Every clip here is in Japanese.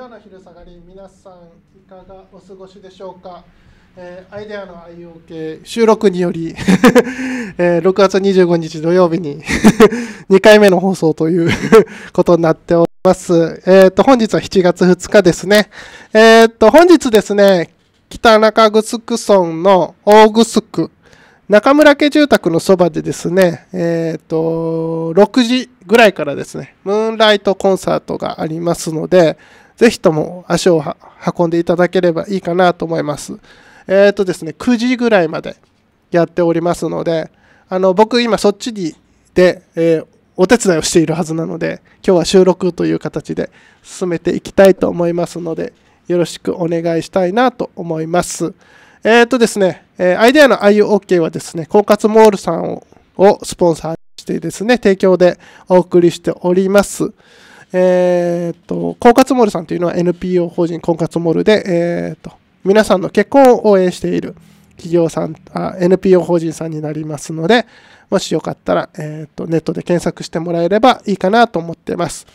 よう昼下がり皆さんいかがお過ごしでしょうか、えー、アイデアの IOK 収録により えー、6月25日土曜日に2 回目の放送という ことになっております、えー、本日は7月2日ですねえー、本日ですね北中城村の大城中村家住宅のそばでですね、えっ、ー、と、6時ぐらいからですね、ムーンライトコンサートがありますので、ぜひとも足を運んでいただければいいかなと思います。えっ、ー、とですね、9時ぐらいまでやっておりますので、あの、僕今そっちにで、えー、お手伝いをしているはずなので、今日は収録という形で進めていきたいと思いますので、よろしくお願いしたいなと思います。えっ、ー、とですね、えアイデアの IUOK はですね、狡猾モールさんをスポンサーしてですね、提供でお送りしております。えー、っと、婚活モールさんというのは NPO 法人婚活モールで、えー、っと、皆さんの結婚を応援している企業さんあ、NPO 法人さんになりますので、もしよかったら、えー、っと、ネットで検索してもらえればいいかなと思ってます。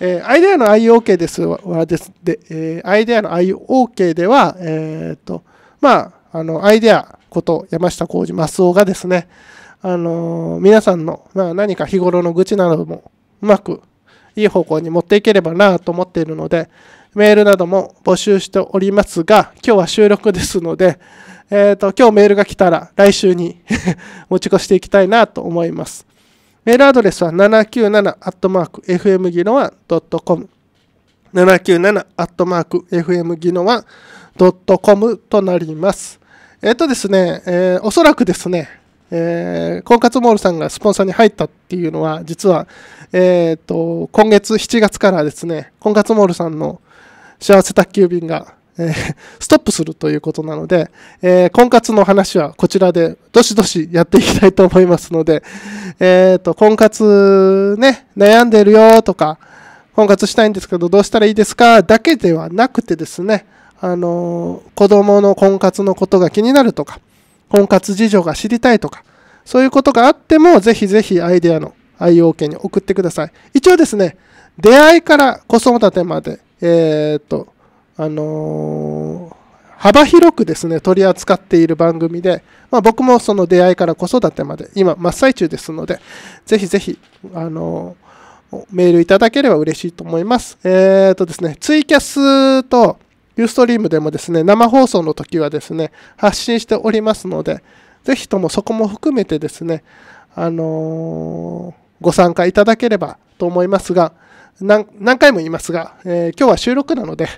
えー、アイデアの IOK ですはですで、えー、アイデアの IOK では、えー、っと、まあ、あの、アイデアこと山下浩二マスオがですね、あのー、皆さんの、まあ、何か日頃の愚痴などもうまくいい方向に持っていければなと思っているので、メールなども募集しておりますが、今日は収録ですので、えっ、ー、と、今日メールが来たら来週に 持ち越していきたいなと思います。メールアドレスは 797-fmginoa.com 797-fmginoa.com となります。えっ、ー、とですね、えー、おそらくですね、えー、婚活モールさんがスポンサーに入ったっていうのは、実は、えー、と、今月7月からですね、婚活モールさんの幸せ宅急便が、えー、ストップするということなので、えー、婚活の話はこちらでどしどしやっていきたいと思いますので、えと、婚活ね、悩んでるよとか、婚活したいんですけどどうしたらいいですかだけではなくてですね、あの子供の婚活のことが気になるとか、婚活事情が知りたいとか、そういうことがあっても、ぜひぜひアイデアの愛用権に送ってください。一応ですね、出会いから子育てまで、えー、っと、あのー、幅広くですね、取り扱っている番組で、まあ、僕もその出会いから子育てまで、今真っ最中ですので、ぜひぜひ、あのー、メールいただければ嬉しいと思います。えっ、とですね、ツイキャスと、ユーストリームでもですね、生放送の時はですね、発信しておりますので、ぜひともそこも含めてですね、あのー、ご参加いただければと思いますが、何回も言いますが、えー、今日は収録なので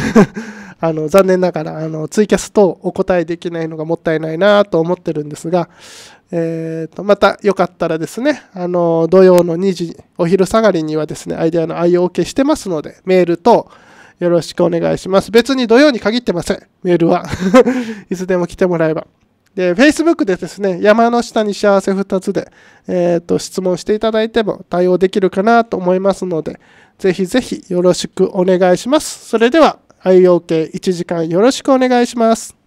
あの、残念ながら、あの、ツイキャスをお答えできないのがもったいないなと思ってるんですが、えっ、ー、と、またよかったらですね、あの、土曜の2時、お昼下がりにはですね、アイデアの愛用を消してますので、メールと、よろしくお願いします。別に土曜に限ってません。メールは。いつでも来てもらえば。で、Facebook でですね、山の下に幸せ2つで、えっ、と、質問していただいても対応できるかなと思いますので、ぜひぜひよろしくお願いします。それでは、IOK1 時間よろしくお願いします。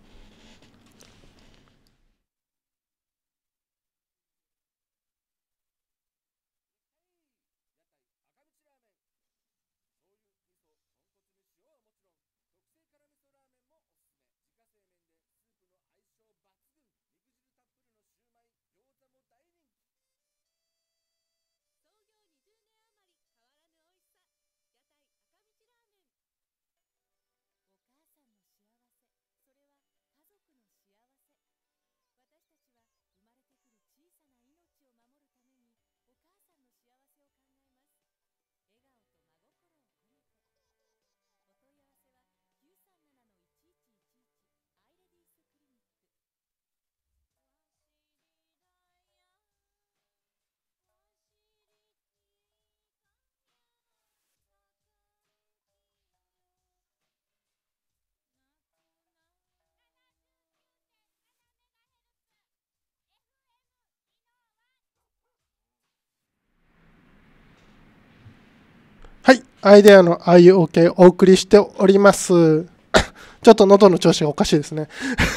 アイデアの IOK をお送りしております。ちょっと喉の調子がおかしいですね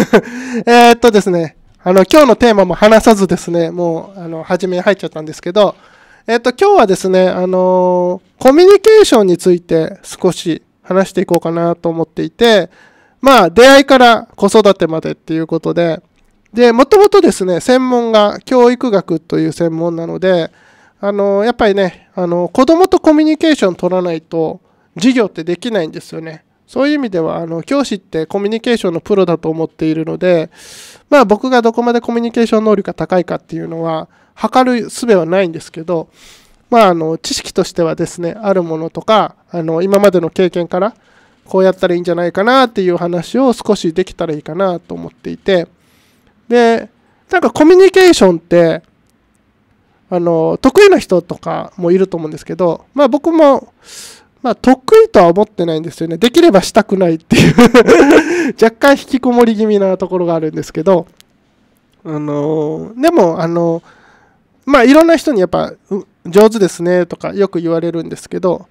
えっとですね、あの、今日のテーマも話さずですね、もう、あの、初めに入っちゃったんですけど、えっと、今日はですね、あのー、コミュニケーションについて少し話していこうかなと思っていて、まあ、出会いから子育てまでっていうことで、で、もともとですね、専門が教育学という専門なので、あのやっぱりねあの子供とコミュニケーション取らないと授業ってできないんですよね。そういう意味ではあの教師ってコミュニケーションのプロだと思っているので、まあ、僕がどこまでコミュニケーション能力が高いかっていうのは測る術はないんですけど、まあ、あの知識としてはですねあるものとかあの今までの経験からこうやったらいいんじゃないかなっていう話を少しできたらいいかなと思っていてでなんかコミュニケーションってあの、得意な人とかもいると思うんですけど、まあ僕も、まあ得意とは思ってないんですよね。できればしたくないっていう 若干引きこもり気味なところがあるんですけど、あの、でも、あの、まあいろんな人にやっぱ上手ですねとかよく言われるんですけど、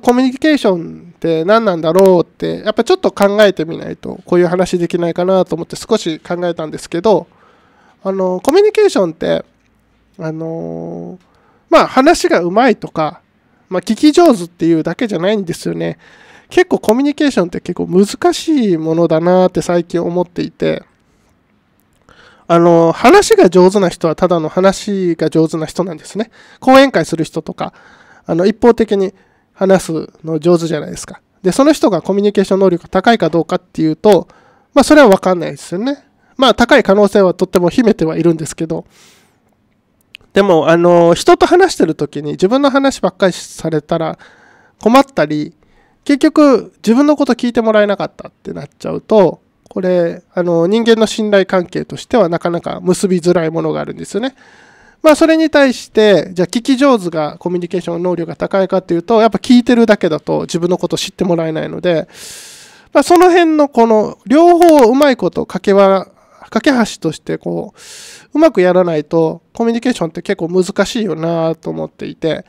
コミュニケーションって何なんだろうって、やっぱちょっと考えてみないとこういう話できないかなと思って少し考えたんですけど、あの、コミュニケーションってあのー、まあ話がうまいとか、まあ、聞き上手っていうだけじゃないんですよね。結構コミュニケーションって結構難しいものだなって最近思っていて、あの、話が上手な人はただの話が上手な人なんですね。講演会する人とか、あの、一方的に話すの上手じゃないですか。で、その人がコミュニケーション能力が高いかどうかっていうと、まあ、それはわかんないですよね。まあ、高い可能性はとっても秘めてはいるんですけど、でも、あの、人と話してる時に自分の話ばっかりされたら困ったり、結局自分のこと聞いてもらえなかったってなっちゃうと、これ、あの、人間の信頼関係としてはなかなか結びづらいものがあるんですよね。まあ、それに対して、じゃあ聞き上手が、コミュニケーション能力が高いかっていうと、やっぱ聞いてるだけだと自分のこと知ってもらえないので、まあ、その辺のこの両方うまいこと掛けは架け橋としてこう、うまくやらないとコミュニケーションって結構難しいよなと思っていて、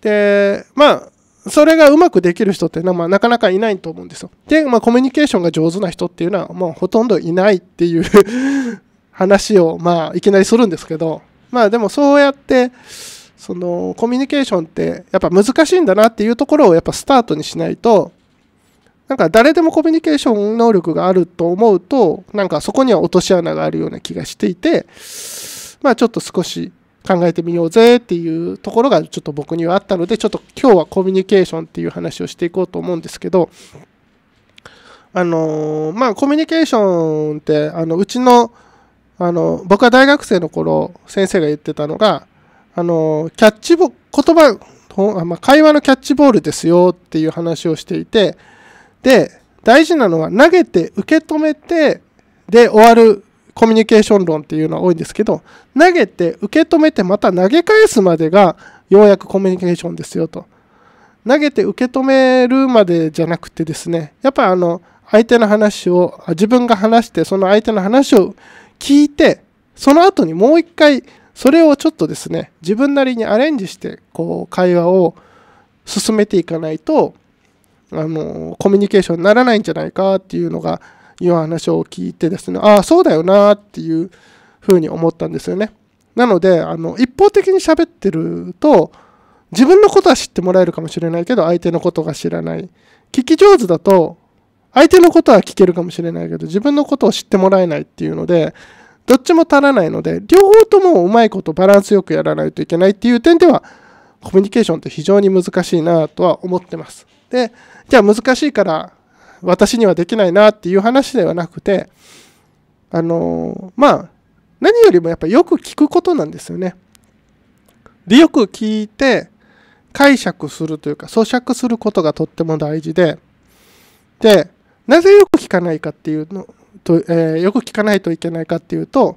で、まあ、それがうまくできる人っていうのは、まあ、なかなかいないと思うんですよ。で、まあ、コミュニケーションが上手な人っていうのは、もうほとんどいないっていう 話を、まあ、いきなりするんですけど、まあ、でもそうやって、そのコミュニケーションってやっぱ難しいんだなっていうところをやっぱスタートにしないとなんか誰でもコミュニケーション能力があると思うと、なんかそこには落とし穴があるような気がしていて、まあちょっと少し考えてみようぜっていうところがちょっと僕にはあったので、ちょっと今日はコミュニケーションっていう話をしていこうと思うんですけど、あのー、まあコミュニケーションって、あの、うちの、あの、僕は大学生の頃、先生が言ってたのが、あのー、キャッチボ、言葉、まあ、会話のキャッチボールですよっていう話をしていて、で、大事なのは投げて受け止めてで終わるコミュニケーション論っていうのは多いんですけど、投げて受け止めてまた投げ返すまでがようやくコミュニケーションですよと。投げて受け止めるまでじゃなくてですね、やっぱあの、相手の話を、自分が話して、その相手の話を聞いて、その後にもう一回、それをちょっとですね、自分なりにアレンジして、こう、会話を進めていかないと、あのコミュニケーションにならないんじゃないかっていうのがいう話を聞いてですねああそうだよなっていうふうに思ったんですよねなのであの一方的に喋ってると自分のことは知ってもらえるかもしれないけど相手のことが知らない聞き上手だと相手のことは聞けるかもしれないけど自分のことを知ってもらえないっていうのでどっちも足らないので両方ともうまいことバランスよくやらないといけないっていう点ではコミュニケーションって非常に難しいなとは思ってます。でじゃあ難しいから私にはできないなっていう話ではなくてあのまあ何よりもやっぱよく聞くことなんですよね。でよく聞いて解釈するというか咀嚼することがとっても大事ででなぜよく聞かないかっていうのと、えー、よく聞かないといけないかっていうと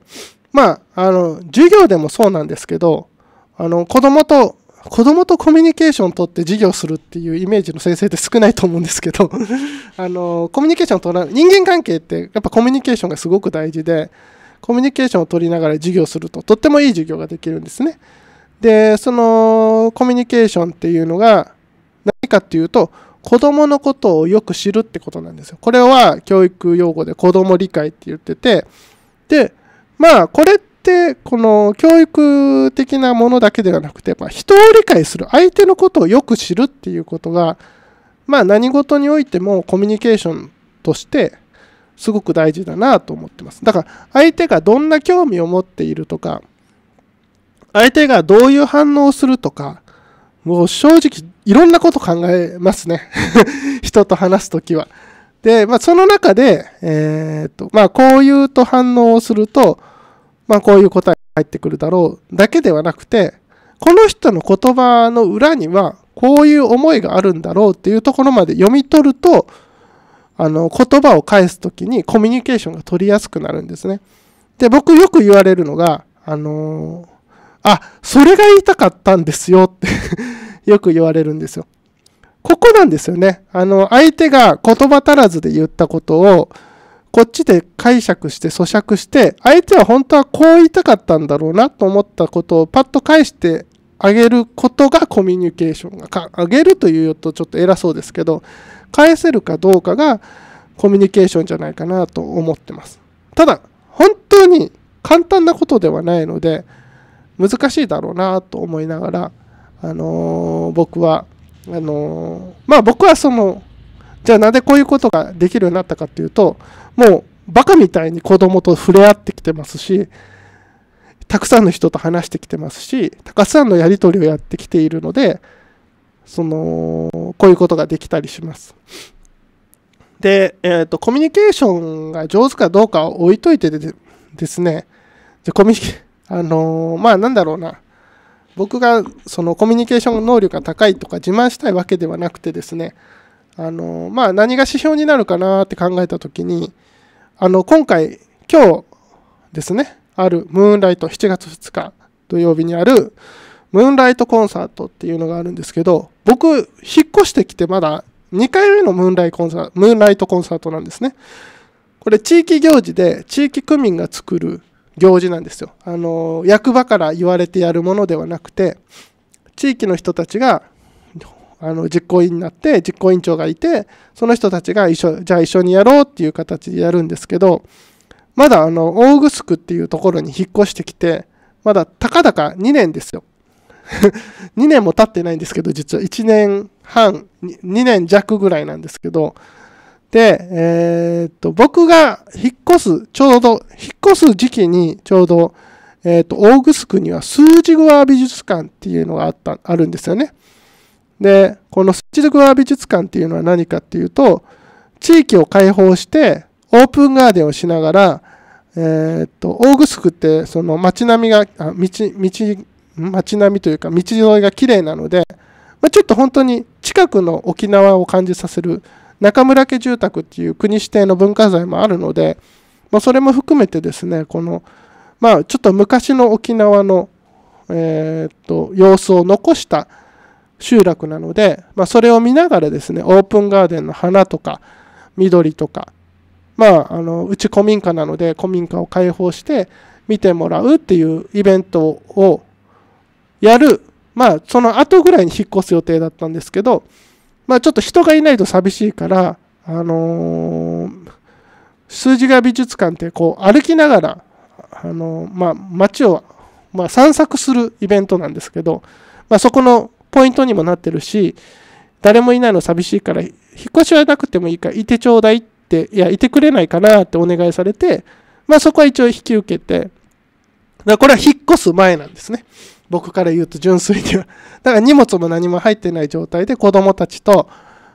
まああの授業でもそうなんですけどあの子供と子供とコミュニケーションをとって授業するっていうイメージの先生って少ないと思うんですけど あのコミュニケーションを取ら人間関係ってやっぱコミュニケーションがすごく大事でコミュニケーションを取りながら授業するととってもいい授業ができるんですねでそのコミュニケーションっていうのが何かっていうと子供のことをよく知るってことなんですよこれは教育用語で子供理解って言っててでまあこれってってこの教育的なものだけではなくて、まあ、人を理解する相手のことをよく知るっていうことが、まあ、何事においてもコミュニケーションとしてすごく大事だなと思ってますだから相手がどんな興味を持っているとか相手がどういう反応をするとかもう正直いろんなこと考えますね 人と話す時は。で、まあ、その中で、えー、っとまあ、こういうと反応をするとまあこういう答えが入ってくるだろうだけではなくて、この人の言葉の裏にはこういう思いがあるんだろうっていうところまで読み取ると、あの言葉を返す時にコミュニケーションが取りやすくなるんですね。で、僕よく言われるのが、あのー、あ、それが言いたかったんですよって よく言われるんですよ。ここなんですよね。あの、相手が言葉足らずで言ったことを、こっちで解釈して咀嚼して相手は本当はこう言いたかったんだろうなと思ったことをパッと返してあげることがコミュニケーションがあげるというとちょっと偉そうですけど返せるかどうかがコミュニケーションじゃないかなと思ってますただ本当に簡単なことではないので難しいだろうなと思いながらあのー、僕はあのー、まあ僕はそのじゃあなんでこういうことができるようになったかっていうと、もうバカみたいに子供と触れ合ってきてますし、たくさんの人と話してきてますし、たくさんのやり取りをやってきているので、その、こういうことができたりします。で、えっ、ー、と、コミュニケーションが上手かどうかを置いといてでですね、じゃコミュニケ、あのー、まあなんだろうな、僕がそのコミュニケーション能力が高いとか自慢したいわけではなくてですね、あの、まあ、何が指標になるかなって考えた時に、あの、今回、今日ですね、あるムーンライト、7月2日土曜日にある、ムーンライトコンサートっていうのがあるんですけど、僕、引っ越してきてまだ2回目のムーンライトコンサート、ムーンライトコンサートなんですね。これ、地域行事で、地域区民が作る行事なんですよ。あの、役場から言われてやるものではなくて、地域の人たちがあの実行委員になって実行委員長がいてその人たちが一緒じゃあ一緒にやろうっていう形でやるんですけどまだあの大城っていうところに引っ越してきてまだたかだか2年ですよ2 年も経ってないんですけど実は1年半2年弱ぐらいなんですけどで、えー、っと僕が引っ越すちょうど引っ越す時期にちょうど、えー、っと大城には数字グア美術館っていうのがあったあるんですよね。でこのスチルクワー美術館っていうのは何かっていうと地域を開放してオープンガーデンをしながら、えー、っとオーグスクってその街並みがあ道道街並みというか道沿いが綺麗なので、まあ、ちょっと本当に近くの沖縄を感じさせる中村家住宅っていう国指定の文化財もあるので、まあ、それも含めてですねこの、まあ、ちょっと昔の沖縄の、えー、っと様子を残した集落なので、まあ、それを見ながらですね、オープンガーデンの花とか、緑とか、まあ、あの、うち古民家なので、古民家を開放して見てもらうっていうイベントをやる、まあ、その後ぐらいに引っ越す予定だったんですけど、まあ、ちょっと人がいないと寂しいから、あのー、数字が美術館ってこう歩きながら、あのまあ、街を、まあ、散策するイベントなんですけど、まあ、そこのポイントにもなってるし、誰もいないの寂しいから、引っ越しはなくてもいいから、いてちょうだいって、いや、いてくれないかなってお願いされて、まあそこは一応引き受けて、だからこれは引っ越す前なんですね。僕から言うと純粋には。だから荷物も何も入ってない状態で子供たちと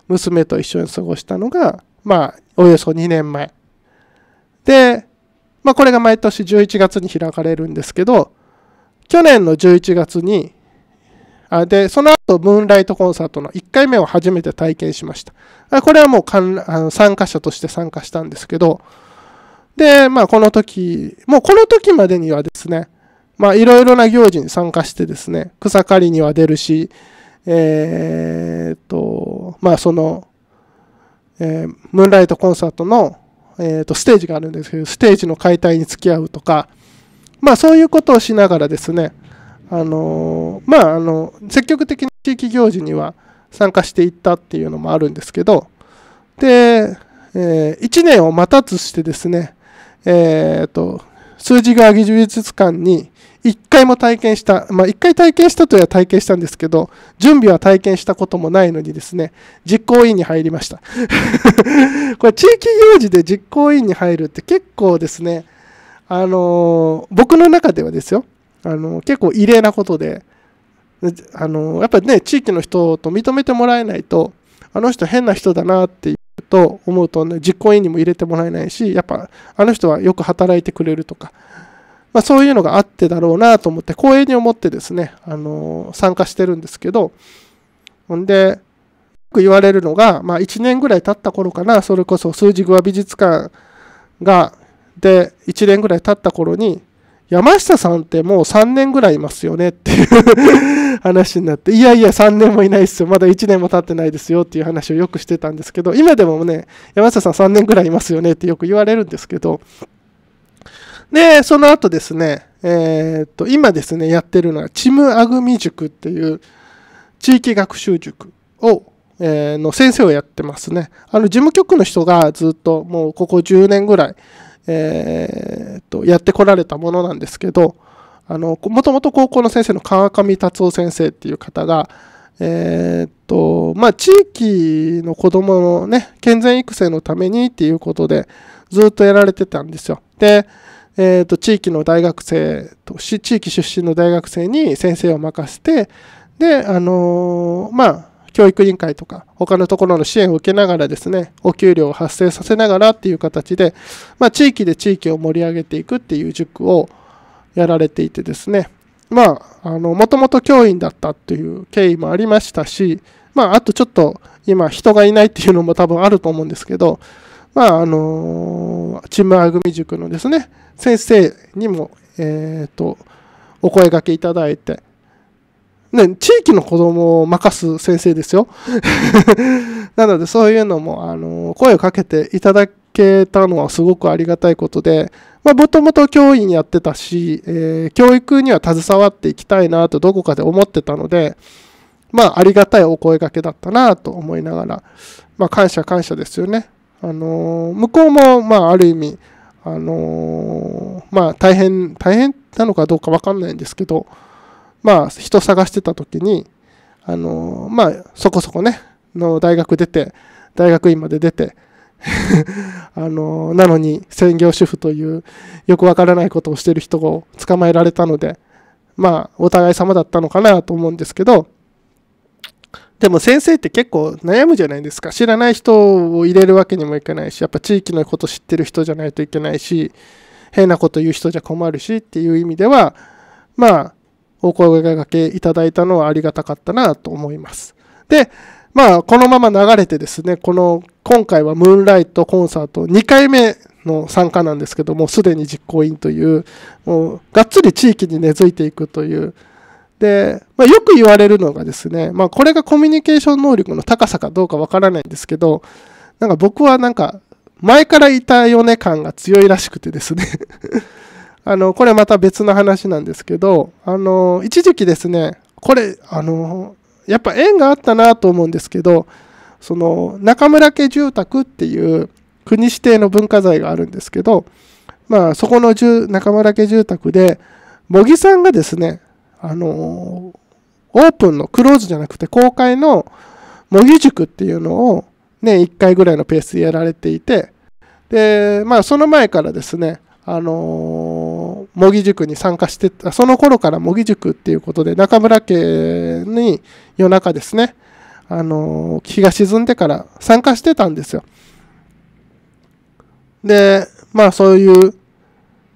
娘と一緒に過ごしたのが、まあ、およそ2年前。で、まあこれが毎年11月に開かれるんですけど、去年の11月にで、その後、ムーンライトコンサートの1回目を初めて体験しました。これはもう参加者として参加したんですけど、で、まあ、この時、もうこの時までにはですね、まあ、いろいろな行事に参加してですね、草刈りには出るし、えー、っと、まあ、その、えー、ムーンライトコンサートの、えー、とステージがあるんですけど、ステージの解体に付き合うとか、まあ、そういうことをしながらですね、あのまああの積極的に地域行事には参加していったっていうのもあるんですけどで、えー、1年を待たずしてですねえー、っと数字が技術館に1回も体験した、まあ、1回体験したといえば体験したんですけど、準備は体験したこともないのにですね、実行委員に入りました これ、地域行事で実行委員に入るって結構ですね、あのー、僕の中ではですよ、あの結構異例なことであのやっぱりね地域の人と認めてもらえないとあの人変な人だなっていうと思うと、ね、実行委員にも入れてもらえないしやっぱあの人はよく働いてくれるとか、まあ、そういうのがあってだろうなと思って光栄に思ってですねあの参加してるんですけどほんでよく言われるのが、まあ、1年ぐらい経った頃かなそれこそ数字グア美術館がで1年ぐらい経った頃に山下さんってもう3年ぐらいいますよねっていう話になって、いやいや3年もいないですよ。まだ1年も経ってないですよっていう話をよくしてたんですけど、今でもね、山下さん3年ぐらいいますよねってよく言われるんですけど、で、その後ですね、えー、っと、今ですね、やってるのは、チムアグミ塾っていう地域学習塾を、えー、の先生をやってますね。あの、事務局の人がずっともうここ10年ぐらい、えー、っとやってこられたものなんですけどもともと高校の先生の川上達夫先生っていう方が、えー、っとまあ、地域の子どもの、ね、健全育成のためにっていうことでずっとやられてたんですよ。で、えー、っと地域の大学生と地域出身の大学生に先生を任せてであのー、まあ教育委員会とか、他のところの支援を受けながらですね、お給料を発生させながらっていう形で、まあ、地域で地域を盛り上げていくっていう塾をやられていてですね、まあ、あの、もともと教員だったという経緯もありましたし、まあ、あとちょっと今人がいないっていうのも多分あると思うんですけど、まあ、あのー、チームアグミ塾のですね、先生にも、えっ、ー、と、お声がけいただいて、ね、地域の子供を任す先生ですよ。なので、そういうのも、あの、声をかけていただけたのはすごくありがたいことで、まあ、もともと教員やってたし、えー、教育には携わっていきたいなとどこかで思ってたので、まあ、ありがたいお声掛けだったなと思いながら、まあ、感謝感謝ですよね。あの、向こうも、まあ、ある意味、あの、まあ、大変、大変なのかどうかわかんないんですけど、まあ、人探してた時に、あのまあ、そこそこね、の大学出て、大学院まで出て、あのなのに専業主婦というよくわからないことをしてる人を捕まえられたので、まあ、お互い様だったのかなと思うんですけど、でも先生って結構悩むじゃないですか。知らない人を入れるわけにもいかないし、やっぱ地域のこと知ってる人じゃないといけないし、変なこと言う人じゃ困るしっていう意味では、まあ、お声掛けいただいたのはありがたかったなと思います。で、まあ、このまま流れてですね、この、今回はムーンライトコンサート2回目の参加なんですけども、すでに実行委員という、もう、がっつり地域に根付いていくという、で、まあ、よく言われるのがですね、まあ、これがコミュニケーション能力の高さかどうかわからないんですけど、なんか僕はなんか、前からいたよね感が強いらしくてですねあの、これまた別の話なんですけど、あの、一時期ですね、これ、あの、やっぱ縁があったなと思うんですけど、その、中村家住宅っていう国指定の文化財があるんですけど、まあ、そこの中村家住宅で、茂木さんがですね、あの、オープンの、クローズじゃなくて公開の茂木塾っていうのを年1回ぐらいのペースでやられていて、で、まあ、その前からですね、あの模擬塾に参加してた、その頃から模擬塾っていうことで、中村家に夜中ですね、あの、日が沈んでから参加してたんですよ。で、まあそういう、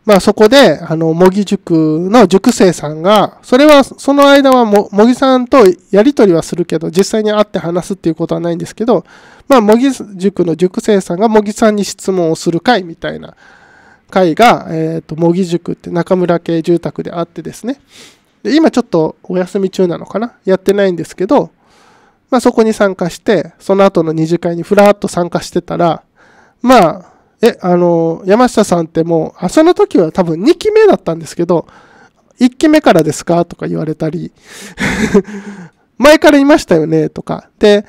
まあそこで、あの、模擬塾の塾生さんが、それは、その間は模擬さんとやりとりはするけど、実際に会って話すっていうことはないんですけど、まあ模擬塾の塾生さんが模擬さんに質問をする会みたいな会が、えーと、模擬塾って中村系住宅であってですねで今ちょっとお休み中なのかなやってないんですけど、まあ、そこに参加してその後の二次会にふらっと参加してたらまあえあの山下さんってもうあその時は多分2期目だったんですけど1期目からですかとか言われたり 前からいましたよねとかで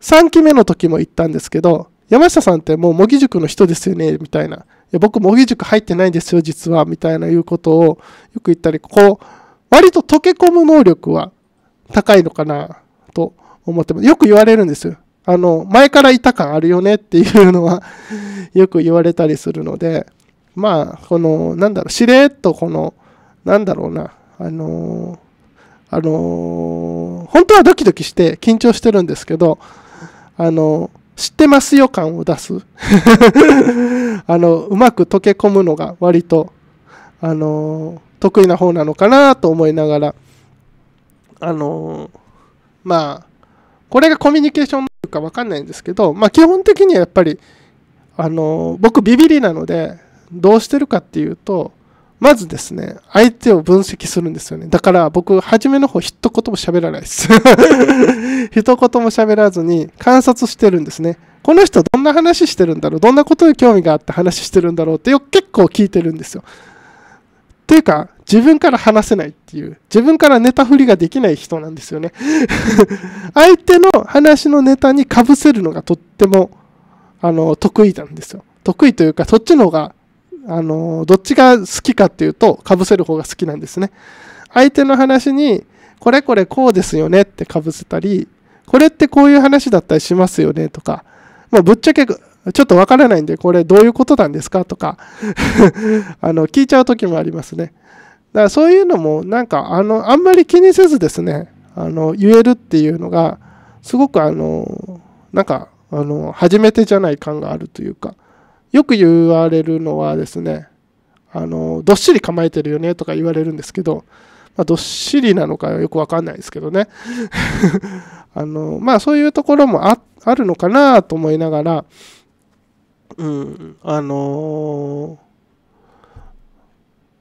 3期目の時も行ったんですけど山下さんってもう模擬塾の人ですよねみたいなや僕、模擬塾入ってないんですよ、実は、みたいないうことをよく言ったり、こう、割と溶け込む能力は高いのかなと思ってます。よく言われるんですよ。あの、前からいた感あるよねっていうのは よく言われたりするので、まあ、この、なんだろう、しれっとこの、なんだろうな、あのー、あのー、本当はドキドキして緊張してるんですけど、あのー知ってますよ感を出す あのうまく溶け込むのが割とあの得意な方なのかなと思いながらあのまあこれがコミュニケーションか分かんないんですけど、まあ、基本的にはやっぱりあの僕ビビりなのでどうしてるかっていうとまずですね、相手を分析するんですよね。だから僕、初めの方一言も喋らないです 一言も喋らずに観察してるんですね。この人どんな話してるんだろうどんなことに興味があって話してるんだろうってよ結構聞いてるんですよ。っていうか、自分から話せないっていう、自分からネタ振りができない人なんですよね。相手の話のネタにかぶせるのがとっても、あの、得意なんですよ。得意というか、そっちの方があの、どっちが好きかっていうと、かぶせる方が好きなんですね。相手の話に、これこれこうですよねってかぶせたり、これってこういう話だったりしますよねとか、まあ、ぶっちゃけ、ちょっとわからないんで、これどういうことなんですかとか あの、聞いちゃう時もありますね。だからそういうのも、なんか、あの、あんまり気にせずですね、あの、言えるっていうのが、すごくあの、なんか、あの、初めてじゃない感があるというか、よく言われるのはですね、あの、どっしり構えてるよねとか言われるんですけど、まあ、どっしりなのかよくわかんないですけどね。あの、まあそういうところもああるのかなと思いながら、うん、あのー、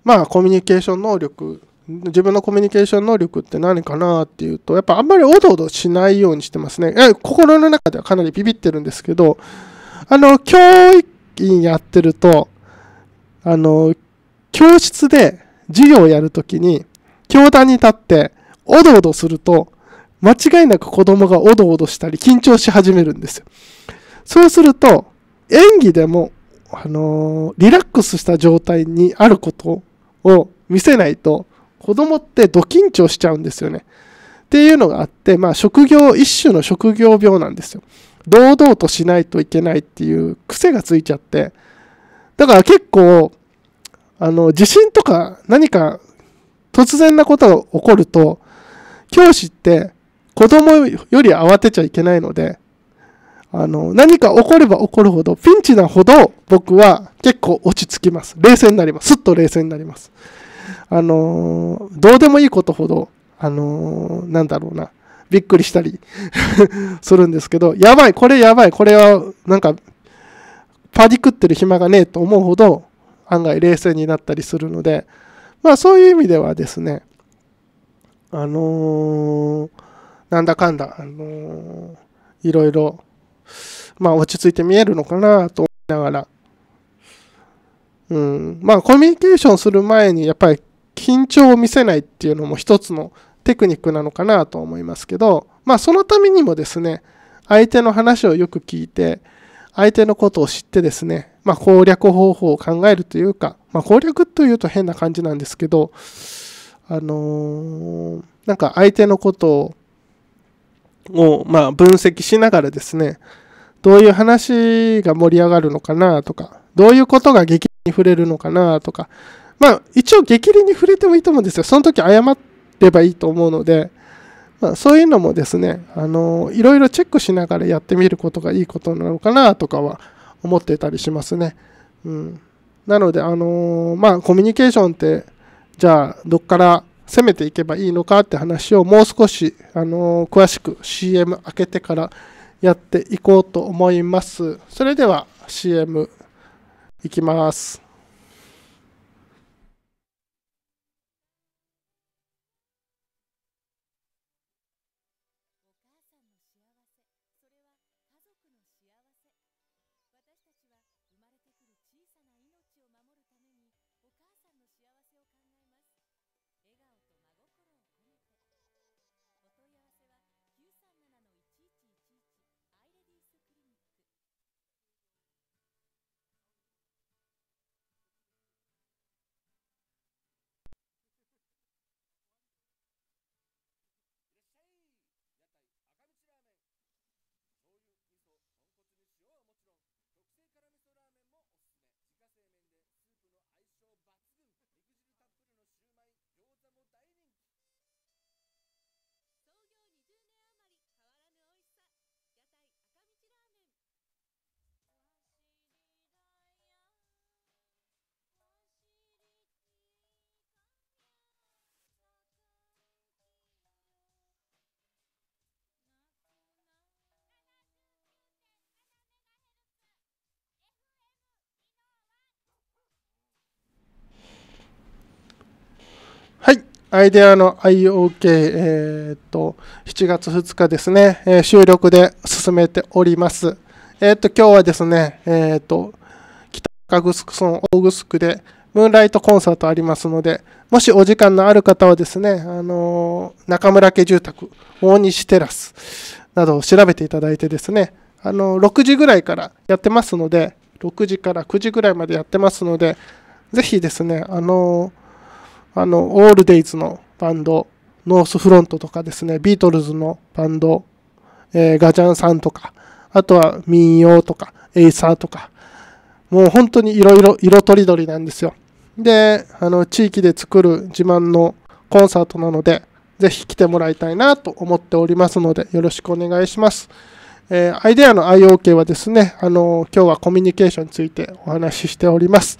まあコミュニケーション能力、自分のコミュニケーション能力って何かなっていうと、やっぱあんまりおどおどしないようにしてますね。心の中ではかなりビビってるんですけど、あの、教育員やってると、あの、教室で授業をやるときに、教壇に立って、おどおどすると、間違いなく子供がおどおどしたり、緊張し始めるんですよ。そうすると、演技でも、あのリラックスした状態にあることを見せないと、子供ってド緊張しちゃうんですよね。っていうのがあって、まあ、職業、一種の職業病なんですよ。堂々としないといけないっていう癖がついちゃって、だから結構、あの、地震とか何か突然なことが起こると、教師って子供より慌てちゃいけないので、あの、何か起これば起こるほど、ピンチなほど僕は結構落ち着きます。冷静になります。すっと冷静になります。あのどうでもいいことほど、あのなんだろうな。びっくりしたり するんですけど、やばい、これやばい、これはなんか、パディ食ってる暇がねえと思うほど、案外冷静になったりするので、まあそういう意味ではですね、あのー、なんだかんだ、あのー、いろいろ、まあ落ち着いて見えるのかなと思いながら、うん、まあコミュニケーションする前にやっぱり緊張を見せないっていうのも一つのテクニックなのかなと思いますけど、まあそのためにもですね、相手の話をよく聞いて、相手のことを知ってですね、まあ攻略方法を考えるというか、まあ攻略というと変な感じなんですけど、あのー、なんか相手のことを、まあ分析しながらですね、どういう話が盛り上がるのかなとか、どういうことが激に触れるのかなとか、まあ一応激励に触れてもいいと思うんですよ。その時っればいいと思うので、まあ、そういうのもですね、あのいろいろチェックしながらやってみることがいいことなのかなとかは思ってたりしますね。うん、なので、あのまあ、コミュニケーションって、じゃあ、どっから攻めていけばいいのかって話をもう少し、あの詳しく CM 開けてからやっていこうと思います。それでは CM いきます。アイデアの IOK、えっと、7月2日ですね、収録で進めております。えっと、今日はですね、えっと、北赤グスク村大グスクで、ムーンライトコンサートありますので、もしお時間のある方はですね、あの中村家住宅、大西テラスなどを調べていただいてですね、あの6時ぐらいからやってますので、6時から9時ぐらいまでやってますので、ぜひですね、あのあの、オールデイズのバンド、ノースフロントとかですね、ビートルズのバンド、えー、ガジャンさんとか、あとは民謡とか、エイサーとか、もう本当にいろいろ色とりどりなんですよ。で、あの、地域で作る自慢のコンサートなので、ぜひ来てもらいたいなと思っておりますので、よろしくお願いします。えー、アイデアの IOK はですね、あの、今日はコミュニケーションについてお話ししております。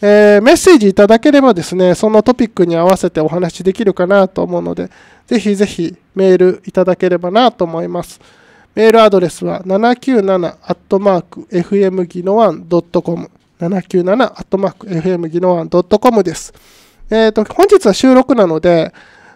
えー、メッセージいただければですね、そのトピックに合わせてお話しできるかなと思うので、ぜひぜひメールいただければなと思います。メールアドレスは 797-fmgino1.com 797-fmgino1.com です。えっ、ー、と、本日は収録なので、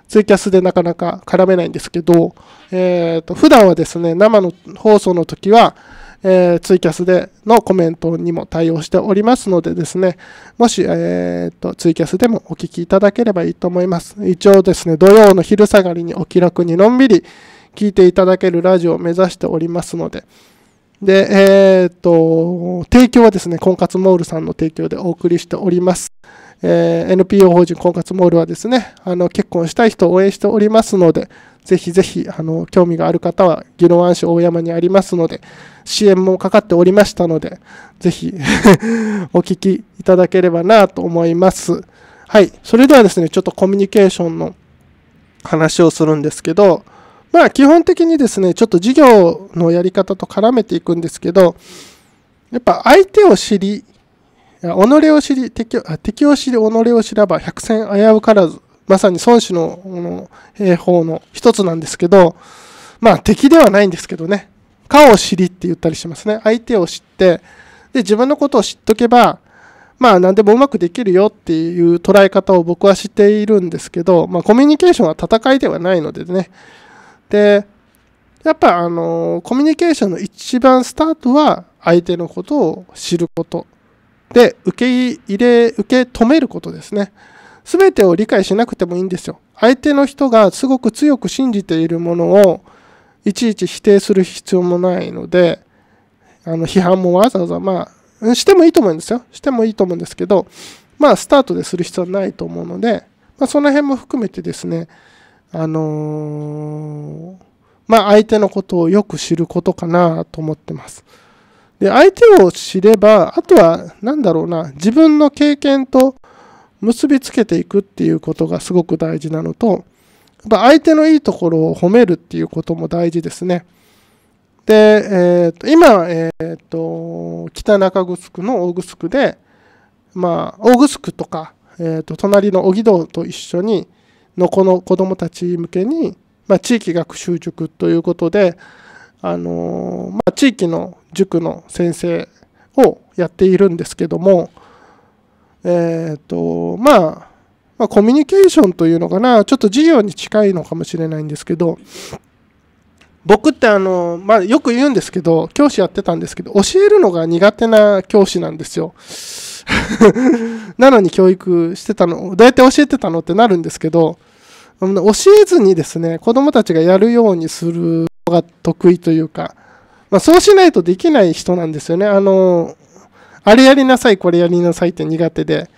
ツイキャスでなかなか絡めないんですけど、えっ、ー、と、普段はですね、生の放送の時は、えー、ツイキャスでのコメントにも対応しておりますのでですね、もし、えー、っと、ツイキャスでもお聞きいただければいいと思います。一応ですね、土曜の昼下がりにお気楽にのんびり聞いていただけるラジオを目指しておりますので、で、えー、っと、提供はですね、婚活モールさんの提供でお送りしております。えー、NPO 法人婚活モールはですね、あの、結婚したい人を応援しておりますので、ぜひぜひ、あの、興味がある方は、宜野湾市大山にありますので、支援もかかっておりましたので、ぜひ お聞きいただければなと思います。はい。それではですね、ちょっとコミュニケーションの話をするんですけど、まあ、基本的にですね、ちょっと授業のやり方と絡めていくんですけど、やっぱ相手を知り、己を知り、敵を知り、己を知らば百戦危うからずまさに孫子のの兵法の一つなんですけど、まあ敵ではないんですけどね、かを知りって言ったりしますね。相手を知って、で、自分のことを知っとけば、まあ何でもうまくできるよっていう捉え方を僕はしているんですけど、まあコミュニケーションは戦いではないのでね。で、やっぱあの、コミュニケーションの一番スタートは相手のことを知ること。で、受け入れ、受け止めることですね。全てを理解しなくてもいいんですよ。相手の人がすごく強く信じているものをいちいち否定する必要もないので、あの批判もわざわざ、まあ、してもいいと思うんですよ。してもいいと思うんですけど、まあ、スタートでする必要はないと思うので、まあ、その辺も含めてですね、あのー、まあ、相手のことをよく知ることかなと思ってます。で、相手を知れば、あとは、何だろうな、自分の経験と、結びつけていくっていうことがすごく大事なのと、やっぱ相手のいいところを褒めるっていうことも大事ですね。で、えー、と今、えーと、北中城の大城で、まあ、大城とか、えー、と隣の小木堂と一緒にのこの子どもたち向けに、まあ、地域学習塾ということで、あのまあ、地域の塾の先生をやっているんですけども、えっ、ー、と、まあ、まあ、コミュニケーションというのかな、ちょっと授業に近いのかもしれないんですけど、僕ってあの、まあ、よく言うんですけど、教師やってたんですけど、教えるのが苦手な教師なんですよ。なのに教育してたの、どうやって教えてたのってなるんですけど、教えずにですね、子供たちがやるようにするのが得意というか、まあ、そうしないとできない人なんですよね。あの、あれやりなさい、これやりなさいって苦手で、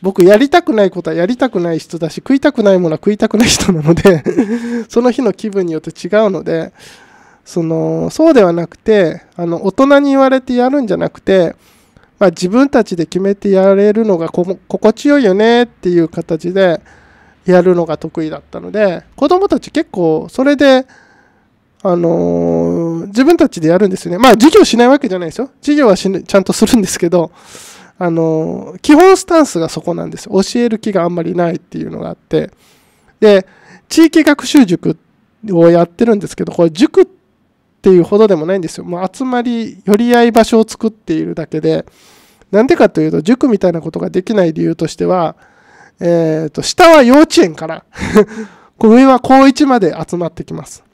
僕やりたくないことはやりたくない人だし、食いたくないものは食いたくない人なので その日の気分によって違うので、その、そうではなくて、あの、大人に言われてやるんじゃなくて、まあ、自分たちで決めてやれるのが心地よいよねっていう形でやるのが得意だったので、子供たち結構それで、あのー、自分たちでやるんですよね。まあ、授業しないわけじゃないですよ。授業はし、ちゃんとするんですけど、あのー、基本スタンスがそこなんです。教える気があんまりないっていうのがあって。で、地域学習塾をやってるんですけど、これ塾っていうほどでもないんですよ。もう集まり、寄り合い場所を作っているだけで、なんでかというと、塾みたいなことができない理由としては、えっ、ー、と、下は幼稚園から 上は高1まで集まってきます。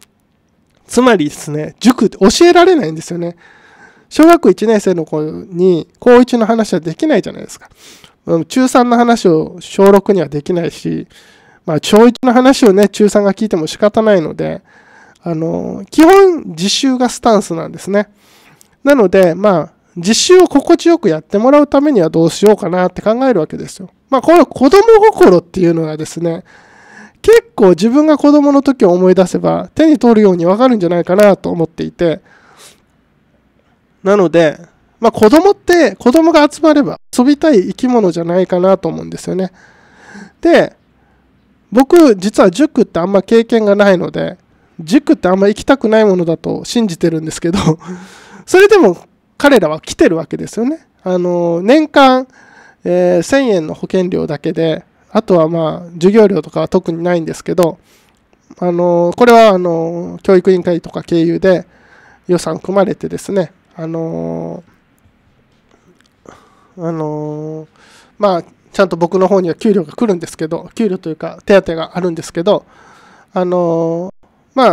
つまりですね、塾って教えられないんですよね。小学1年生の子に高1の話はできないじゃないですか。中3の話を小6にはできないし、まあ、小1の話をね、中3が聞いても仕方ないので、あの、基本実習がスタンスなんですね。なので、まあ、実習を心地よくやってもらうためにはどうしようかなって考えるわけですよ。まあ、この子供心っていうのはですね、結構自分が子供の時を思い出せば手に取るようにわかるんじゃないかなと思っていて、なので、まあ子供って子供が集まれば遊びたい生き物じゃないかなと思うんですよね。で、僕実は塾ってあんま経験がないので、塾ってあんま行きたくないものだと信じてるんですけど それでも彼らは来てるわけですよね。あの、年間、えー、1000円の保険料だけであとはまあ、授業料とかは特にないんですけど、あの、これはあの、教育委員会とか経由で予算組まれてですね、あの、あの、まあ、ちゃんと僕の方には給料が来るんですけど、給料というか手当があるんですけど、あの、まあ、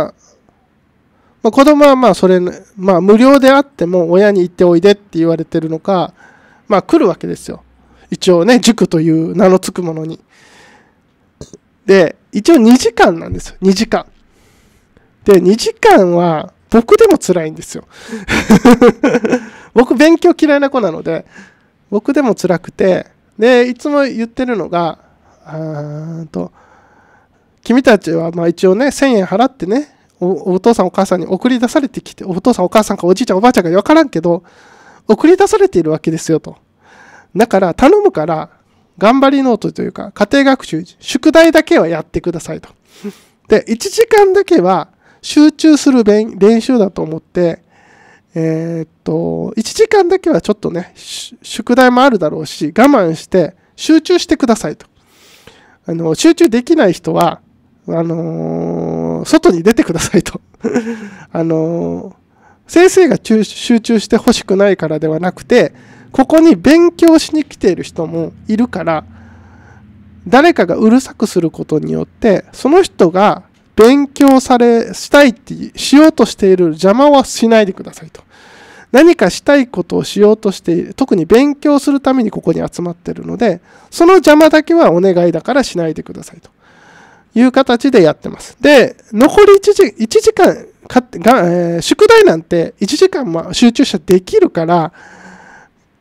まあ、子供はまあそれ、まあ、無料であっても親に行っておいでって言われてるのか、まあ、来るわけですよ。一応ね、塾という名のつくものに。で、一応2時間なんですよ。2時間。で、2時間は僕でも辛いんですよ。僕勉強嫌いな子なので、僕でも辛くて、で、いつも言ってるのが、あと、君たちはまあ一応ね、1000円払ってねお、お父さんお母さんに送り出されてきて、お父さんお母さんかおじいちゃんおばあちゃんか分からんけど、送り出されているわけですよと。だから頼むから、頑張りノートというか、家庭学習、宿題だけはやってくださいと。で、1時間だけは集中する練習だと思って、えー、っと、1時間だけはちょっとね、宿題もあるだろうし、我慢して集中してくださいと。あの、集中できない人は、あのー、外に出てくださいと。あのー、先生が集中してほしくないからではなくて、ここに勉強しに来ている人もいるから誰かがうるさくすることによってその人が勉強されしたいってしようとしている邪魔はしないでくださいと何かしたいことをしようとしている特に勉強するためにここに集まってるのでその邪魔だけはお願いだからしないでくださいという形でやってますで残り1時 ,1 時間かが、えー、宿題なんて1時間も集中しできるから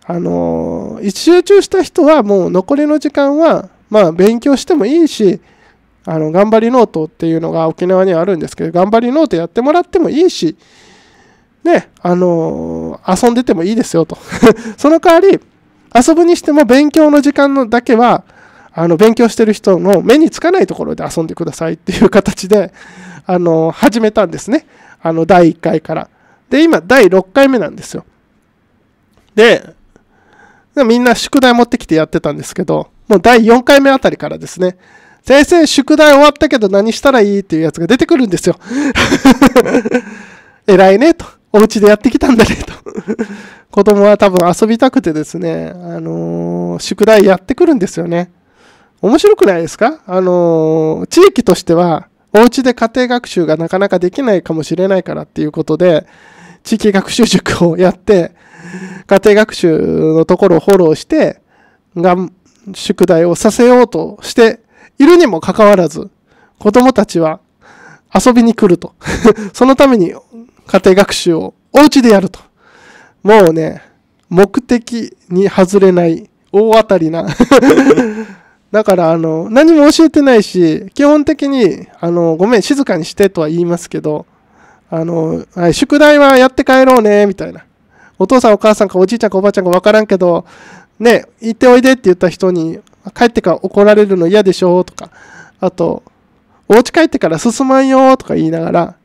あのー、集中した人はもう残りの時間は、まあ、勉強してもいいし、あの、頑張りノートっていうのが沖縄にはあるんですけど、頑張りノートやってもらってもいいし、ね、あのー、遊んでてもいいですよと。その代わり、遊ぶにしても勉強の時間のだけは、あの、勉強してる人の目につかないところで遊んでくださいっていう形で、あのー、始めたんですね。あの、第1回から。で、今、第6回目なんですよ。で、みんな宿題持ってきてやってたんですけど、もう第4回目あたりからですね、先生宿題終わったけど何したらいいっていうやつが出てくるんですよ。偉いねと。お家でやってきたんだねと。子供は多分遊びたくてですね、あのー、宿題やってくるんですよね。面白くないですかあのー、地域としては、お家で家庭学習がなかなかできないかもしれないからっていうことで、地域学習塾をやって、家庭学習のところをフォローして、が宿題をさせようとしているにもかかわらず、子供たちは遊びに来ると。そのために家庭学習をお家でやると。もうね、目的に外れない大当たりな だからあの、何も教えてないし、基本的に、あの、ごめん、静かにしてとは言いますけど、あの、はい、宿題はやって帰ろうね、みたいな。お父さんお母さんかおじいちゃんかおばあちゃんか分からんけど、ね、行っておいでって言った人に、帰ってから怒られるの嫌でしょとか、あと、お家帰ってから進まんよとか言いながら、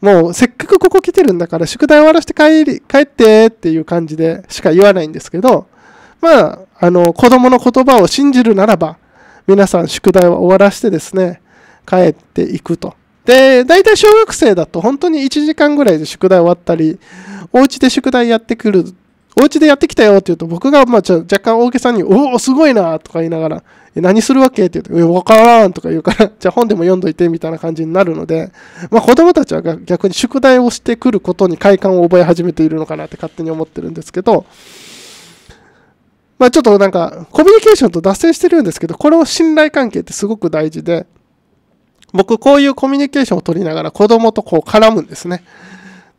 もうせっかくここ来てるんだから宿題終わらせて帰り、帰ってっていう感じでしか言わないんですけど、まあ、あの、子供の言葉を信じるならば、皆さん宿題は終わらせてですね、帰っていくと。で、大体小学生だと本当に1時間ぐらいで宿題終わったり、お家で宿題やってくる、お家でやってきたよって言うと、僕がまあちょ若干大げさに、おお、すごいなとか言いながら、え何するわけって言うと、わからんとか言うから じゃあ本でも読んどいてみたいな感じになるので、まあ子供たちは逆に宿題をしてくることに快感を覚え始めているのかなって勝手に思ってるんですけど、まあちょっとなんか、コミュニケーションと脱線してるんですけど、これを信頼関係ってすごく大事で、僕こういうコミュニケーションを取りながら子供とこう絡むんですね。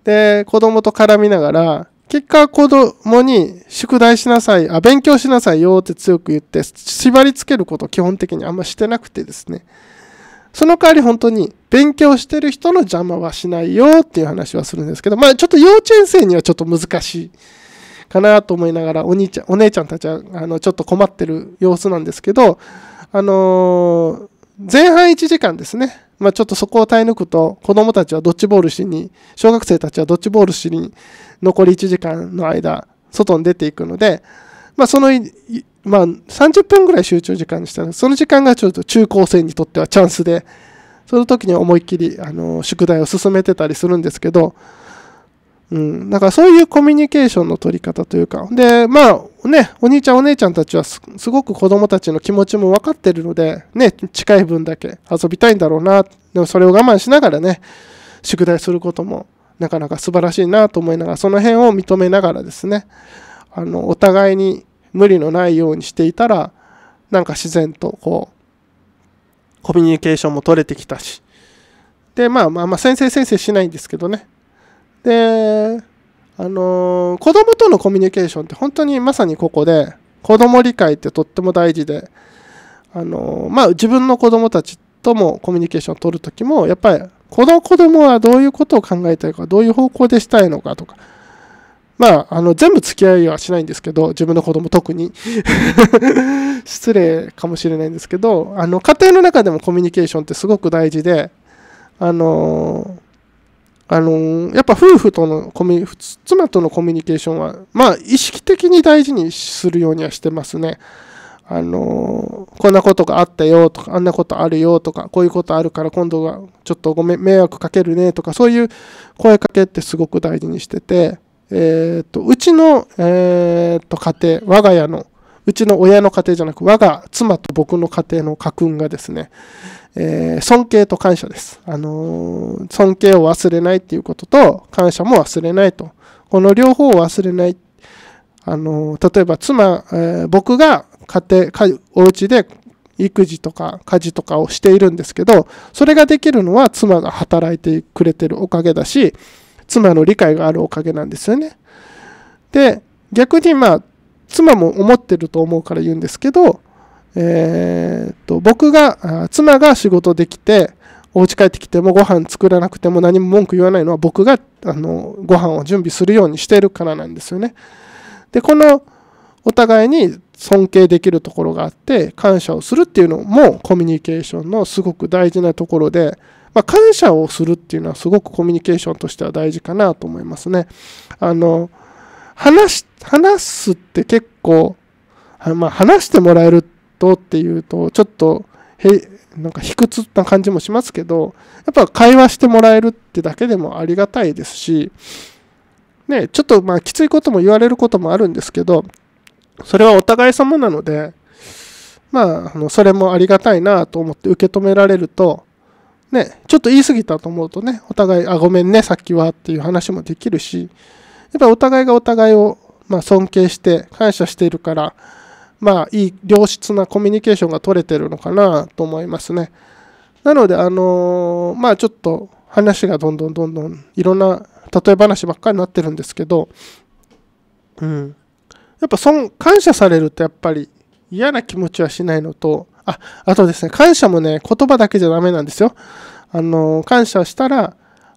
で、子供と絡みながら、結果子供に宿題しなさい、あ、勉強しなさいよって強く言って、縛り付けることを基本的にあんましてなくてですね。その代わり本当に勉強してる人の邪魔はしないよっていう話はするんですけど、まあちょっと幼稚園生にはちょっと難しいかなと思いながら、お兄ちゃん、お姉ちゃんたちは、あの、ちょっと困ってる様子なんですけど、あのー、前半1時間ですね。まあ、ちょっとそこを耐え抜くと、子供たちはドッジボールしに、小学生たちはドッジボールしに、残り1時間の間、外に出ていくので、まあ、その、まあ、30分ぐらい集中時間にしたら、その時間がちょっと中高生にとってはチャンスで、その時に思いっきり、あの、宿題を進めてたりするんですけど、うん、だからそういうコミュニケーションの取り方というか、で、まあね、お兄ちゃんお姉ちゃんたちはすごく子供たちの気持ちも分かってるので、ね、近い分だけ遊びたいんだろうな、でもそれを我慢しながらね、宿題することもなかなか素晴らしいなと思いながら、その辺を認めながらですね、あの、お互いに無理のないようにしていたら、なんか自然とこう、コミュニケーションも取れてきたし、で、まあまあまあ、先生先生しないんですけどね、で、あのー、子供とのコミュニケーションって本当にまさにここで、子供理解ってとっても大事で、あのー、まあ、自分の子供たちともコミュニケーションを取るときも、やっぱり、この子供はどういうことを考えたいか、どういう方向でしたいのかとか、まあ、あの、全部付き合いはしないんですけど、自分の子供特に 失礼かもしれないんですけど、あの、家庭の中でもコミュニケーションってすごく大事で、あのあのー、やっぱ夫婦とのコミュ妻とのコミュニケーションは、まあ、意識的に大事にするようにはしてますね。あのー、こんなことがあったよとか、あんなことあるよとか、こういうことあるから今度はちょっとごめん、迷惑かけるねとか、そういう声かけってすごく大事にしてて、えっ、ー、と、うちの、えっ、ー、と、家庭、我が家の、うちの親の家庭じゃなく、我が妻と僕の家庭の家訓がですね、えー、尊敬と感謝です。あのー、尊敬を忘れないっていうことと、感謝も忘れないと。この両方を忘れない。あのー、例えば妻、えー、僕が家庭、家お家で育児とか家事とかをしているんですけど、それができるのは妻が働いてくれてるおかげだし、妻の理解があるおかげなんですよね。で、逆にまあ、妻も思ってると思うから言うんですけど、えー、と、僕が、妻が仕事できて、お家帰ってきてもご飯作らなくても何も文句言わないのは僕があのご飯を準備するようにしてるからなんですよね。で、このお互いに尊敬できるところがあって感謝をするっていうのもコミュニケーションのすごく大事なところで、まあ、感謝をするっていうのはすごくコミュニケーションとしては大事かなと思いますね。あの、話、話すって結構、まあ、話してもらえるとっていうと、ちょっと、へなんか卑屈な感じもしますけど、やっぱ会話してもらえるってだけでもありがたいですし、ね、ちょっとまあきついことも言われることもあるんですけど、それはお互い様なので、まあ、あのそれもありがたいなと思って受け止められると、ね、ちょっと言い過ぎたと思うとね、お互い、あ、ごめんね、さっきはっていう話もできるし、やっぱお互いがお互いを、まあ、尊敬して、感謝しているから、まあ、いい良質なコミュニケーションが取れてるのかなと思いますね。なので、あのー、まあちょっと話がどんどんどんどんいろんな例え話ばっかりになってるんですけど、うん。やっぱそ感謝されるとやっぱり嫌な気持ちはしないのと、あ、あとですね、感謝もね、言葉だけじゃダメなんですよ。あのー、感謝したら、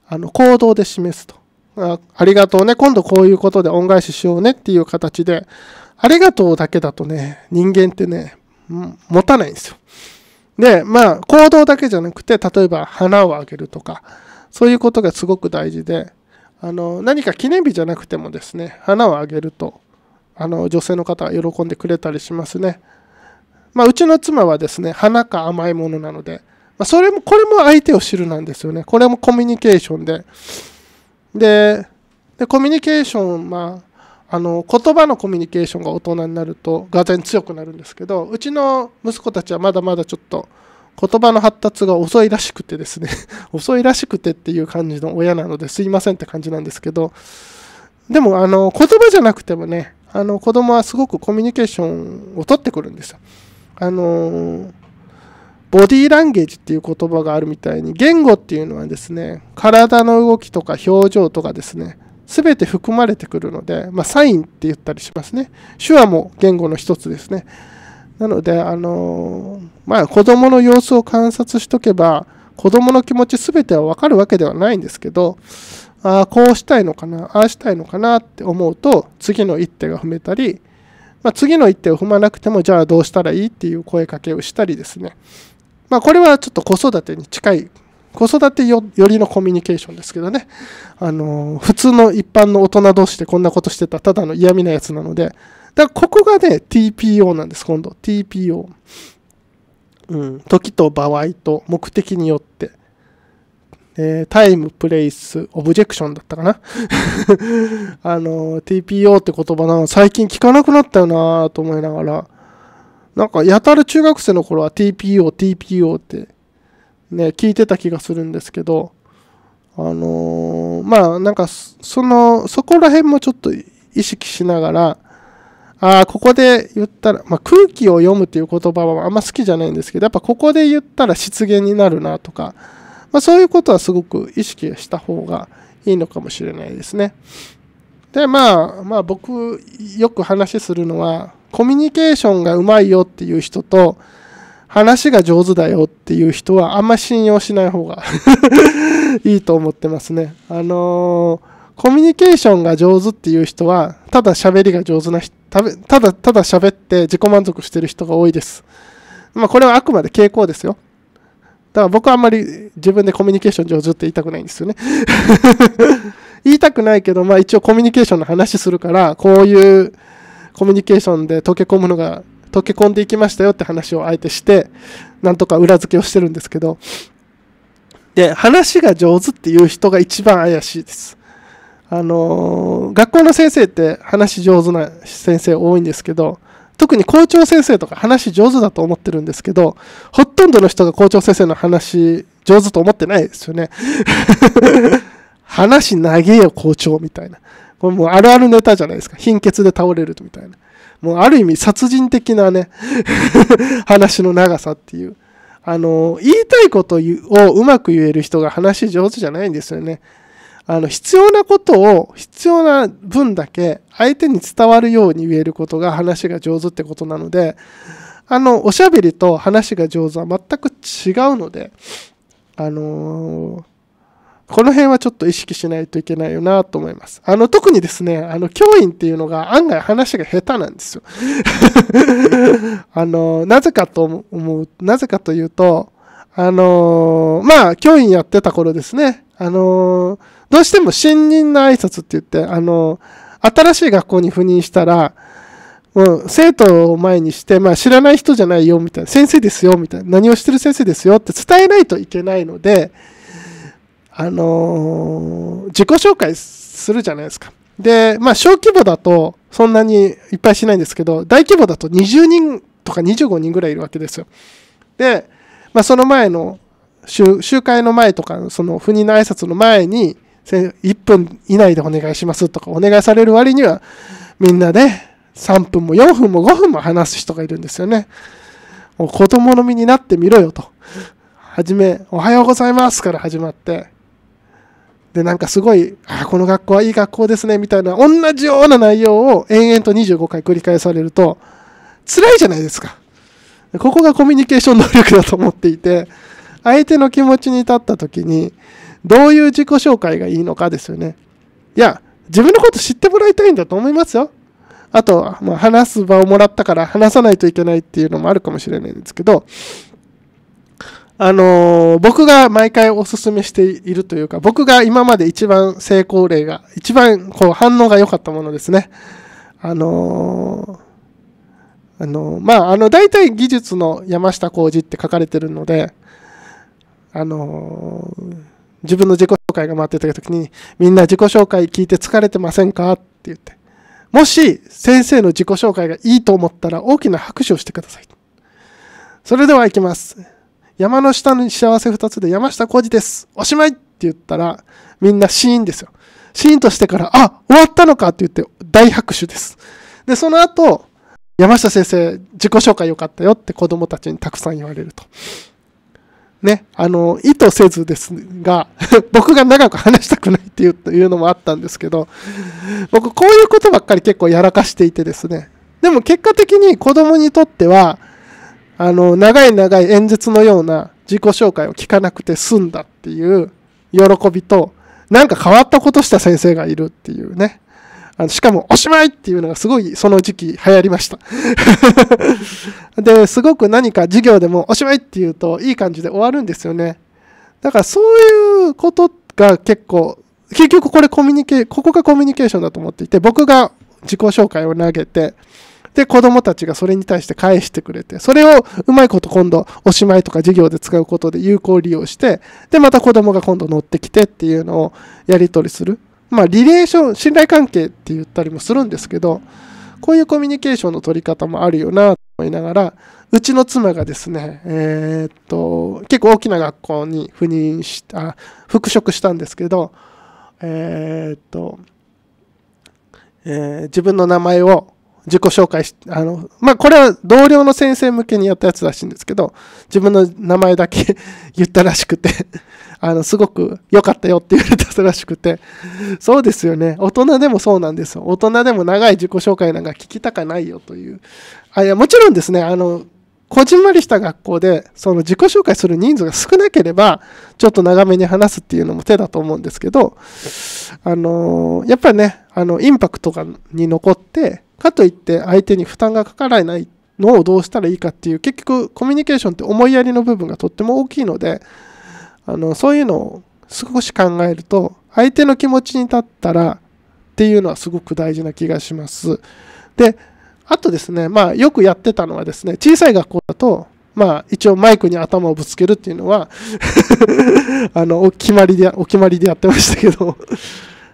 あの、行動で示すと。あありがとうね、今度こういうことで恩返ししようねっていう形で、ありがとうだけだとね、人間ってね、持たないんですよ。で、まあ、行動だけじゃなくて、例えば花をあげるとか、そういうことがすごく大事で、あの、何か記念日じゃなくてもですね、花をあげると、あの、女性の方は喜んでくれたりしますね。まあ、うちの妻はですね、花か甘いものなので、まあ、それも、これも相手を知るなんですよね。これもコミュニケーションで。で、でコミュニケーション、まあ、あの言葉のコミュニケーションが大人になるとがぜん強くなるんですけどうちの息子たちはまだまだちょっと言葉の発達が遅いらしくてですね 遅いらしくてっていう感じの親なのですいませんって感じなんですけどでもあの言葉じゃなくてもねあの子供はすごくコミュニケーションを取ってくるんですよあのボディーランゲージっていう言葉があるみたいに言語っていうのはですね体の動きとか表情とかですねべて含まれてくるので、まあ、サインって言ったりしますね。手話も言語の一つですね。なので、あのー、まあ、子供の様子を観察しとけば、子供の気持ち全てはわかるわけではないんですけど、ああ、こうしたいのかな、ああしたいのかなって思うと、次の一手が踏めたり、まあ、次の一手を踏まなくても、じゃあどうしたらいいっていう声かけをしたりですね。まあ、これはちょっと子育てに近い子育てよりのコミュニケーションですけどね、あの、普通の一般の大人同士でこんなことしてたただの嫌味なやつなので、だからここがね、TPO なんです、今度。TPO。うん、時と場合と目的によって、えー、タイム、プレイス、オブジェクションだったかな あの、TPO って言葉なの最近聞かなくなったよなと思いながら、なんかやたら中学生の頃は TPO、TPO ってね、聞いてた気がするんですけど、あのー、まあなんかその、そこら辺もちょっと意識しながら、ああ、ここで言ったら、まあ、空気を読むっていう言葉はあんま好きじゃないんですけど、やっぱここで言ったら失言になるなとか、まあ、そういうことはすごく意識した方がいいのかもしれないですね。で、まあ、まあ僕よく話するのは、コミュニケーションがうまいよっていう人と、話が上手だよっていう人はあんま信用しない方が いいと思ってますね。あのー、コミュニケーションが上手っていう人は、ただ喋りが上手な人、ただ、ただ喋って自己満足してる人が多いです。まあこれはあくまで傾向ですよ。だから僕はあんまり自分でコミュニケーション上手って言いたくないんですよね 言いたくないけど、まあ一応コミュニケーションの話するから、こういうコミュニケーションで溶け込むのが溶け込んでいきましたよって話をあえてしてなんとか裏付けをしてるんですけどで話が上手っていう人が一番怪しいです。あのー、学校の先生って話上手な先生多いんですけど特に校長先生とか話上手だと思ってるんですけどほとんどの人が校長先生の話上手と思ってないですよね 話げえよ校長みたいなこれもうあるあるネタじゃないですか貧血で倒れるみたいなもうある意味殺人的なね 話の長さっていう。あの、言いたいことをうまく言える人が話上手じゃないんですよね。あの、必要なことを必要な分だけ相手に伝わるように言えることが話が上手ってことなので、あの、おしゃべりと話が上手は全く違うので、あのーこの辺はちょっと意識しないといけないよなと思います。あの、特にですね、あの、教員っていうのが案外話が下手なんですよ。あの、なぜかと思う、なぜかというと、あのまあ、教員やってた頃ですね、あのどうしても新任の挨拶って言って、あの新しい学校に赴任したら、もう生徒を前にして、まあ、知らない人じゃないよみたいな、先生ですよみたいな、何をしてる先生ですよって伝えないといけないので、あのー、自己紹介するじゃないですか。で、まあ、小規模だとそんなにいっぱいしないんですけど、大規模だと20人とか25人ぐらいいるわけですよ。で、まあ、その前の集、会の前とか、その赴任の挨拶の前に、1分以内でお願いしますとか、お願いされる割には、みんなで、3分も4分も5分も話す人がいるんですよね。もう子供の身になってみろよと。はじめ、おはようございますから始まって、で、なんかすごい、あこの学校はいい学校ですね、みたいな、同じような内容を延々と25回繰り返されると、辛いじゃないですか。ここがコミュニケーション能力だと思っていて、相手の気持ちに立った時に、どういう自己紹介がいいのかですよね。いや、自分のこと知ってもらいたいんだと思いますよ。あと、まあ、話す場をもらったから話さないといけないっていうのもあるかもしれないんですけど、あのー、僕が毎回おすすめしているというか、僕が今まで一番成功例が、一番こう反応が良かったものですね。あのー、あのー、まあ、あの、大体技術の山下浩二って書かれてるので、あの自分の自己紹介が待ってた時に、みんな自己紹介聞いて疲れてませんかって言って、もし先生の自己紹介がいいと思ったら大きな拍手をしてください。それでは行きます。山の下に幸せ二つで山下浩二です。おしまいって言ったら、みんなシーンですよ。シーンとしてから、あ、終わったのかって言って大拍手です。で、その後、山下先生、自己紹介よかったよって子供たちにたくさん言われると。ね、あの、意図せずですが、僕が長く話したくないっていういうのもあったんですけど、僕こういうことばっかり結構やらかしていてですね、でも結果的に子供にとっては、あの、長い長い演説のような自己紹介を聞かなくて済んだっていう喜びと、なんか変わったことした先生がいるっていうね。あのしかも、おしまいっていうのがすごいその時期流行りました で、すごく何か授業でもおしまいっていうといい感じで終わるんですよね。だからそういうことが結構、結局これコミュニケここがコミュニケーションだと思っていて、僕が自己紹介を投げて、で、子供たちがそれに対して返してくれて、それをうまいこと今度おしまいとか授業で使うことで有効利用して、で、また子供が今度乗ってきてっていうのをやり取りする。まあ、リレーション、信頼関係って言ったりもするんですけど、こういうコミュニケーションの取り方もあるよなと思いながら、うちの妻がですね、えー、っと、結構大きな学校に赴任した、復職したんですけど、えー、っと、えー、自分の名前を自己紹介し、あの、まあ、これは同僚の先生向けにやったやつらしいんですけど、自分の名前だけ 言ったらしくて あの、すごく良かったよって言われたらしくてそうですよね。大人でもそうなんですよ。大人でも長い自己紹介なんか聞きたかないよという。あ、いや、もちろんですね、あの、こじんまりした学校で、その自己紹介する人数が少なければ、ちょっと長めに話すっていうのも手だと思うんですけど、あのー、やっぱりね、あの、インパクトがに残って、かといって相手に負担がかからないのをどうしたらいいかっていう結局コミュニケーションって思いやりの部分がとっても大きいのであのそういうのを少し考えると相手の気持ちに立ったらっていうのはすごく大事な気がします。であとですね、まあ、よくやってたのはですね小さい学校だとまあ、一応マイクに頭をぶつけるっていうのは あの、お決まりで、お決まりでやってましたけど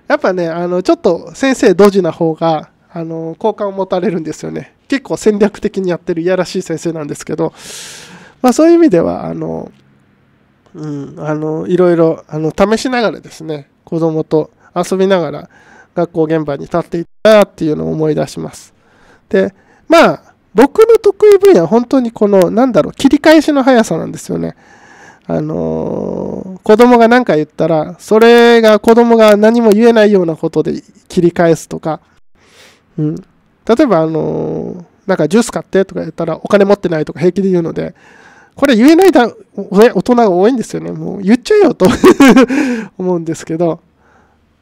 やっぱね、あの、ちょっと先生ドジな方が、あの好感を持たれるんですよね結構戦略的にやってるいやらしい先生なんですけど、まあ、そういう意味ではあの、うん、あのいろいろあの試しながらですね子供と遊びながら学校現場に立っていったっていうのを思い出します。でまあ僕の得意分野は本当にこのなんだろう切り返しの速さなんですよね。あのー、子供が何か言ったらそれが子供が何も言えないようなことで切り返すとかうん、例えば、あのー、なんかジュース買ってとか言ったらお金持ってないとか平気で言うので、これ言えないだ大人が多いんですよね。もう言っちゃえよと 思うんですけど、